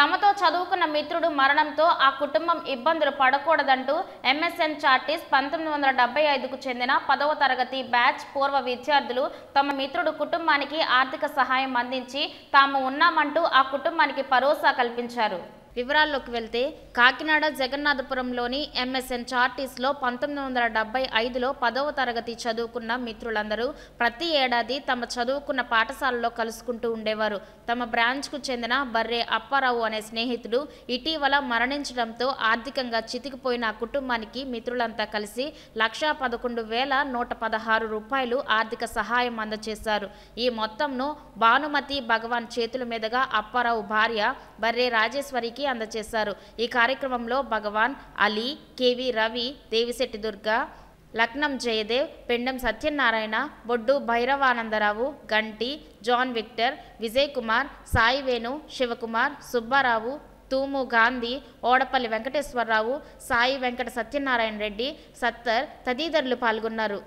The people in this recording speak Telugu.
తమతో చదువుకున్న మిత్రుడు మరణంతో ఆ కుటుంబం ఇబ్బందులు పడకూడదంటూ ఎంఎస్ఎన్ చార్టీస్ పంతొమ్మిది వందల డెబ్బై ఐదుకు చెందిన పదవ తరగతి బ్యాచ్ పూర్వ విద్యార్థులు తమ మిత్రుడు కుటుంబానికి ఆర్థిక సహాయం అందించి తాము ఉన్నామంటూ ఆ కుటుంబానికి భరోసా కల్పించారు వివరాల్లోకి వెళ్తే కాకినాడ జగన్నాథపురంలోని ఎంఎస్ఎన్ చార్టీస్లో పంతొమ్మిది వందల డెబ్బై ఐదులో పదవ తరగతి చదువుకున్న మిత్రులందరూ ప్రతి ఏడాది తమ చదువుకున్న పాఠశాలలో కలుసుకుంటూ ఉండేవారు తమ బ్రాంచ్కు చెందిన బర్రే అప్పారావు అనే స్నేహితుడు ఇటీవల మరణించడంతో ఆర్థికంగా చితికిపోయిన కుటుంబానికి మిత్రులంతా కలిసి లక్షా పదకొండు వేల నూట పదహారు రూపాయలు ఆర్థిక సహాయం అందజేశారు ఈ మొత్తంను భానుమతి భగవాన్ చేతుల మీదుగా అప్పారావు భార్య బర్రే రాజేశ్వరికి అందరికీ అందజేశారు ఈ కార్యక్రమంలో Bhagwan Ali KV Ravi Devishetty Durga Laknam Jayadev Pendam Satyanarayana Boddu Bhairavanandarao Ganti John Victor Vijay Kumar Sai Venu Shivakumar Subbarao Thumu Gandhi Odapalli Venkateswararao Sai Venkata Satyanarayana Reddy Sattar తదితరులు పాల్గొన్నారు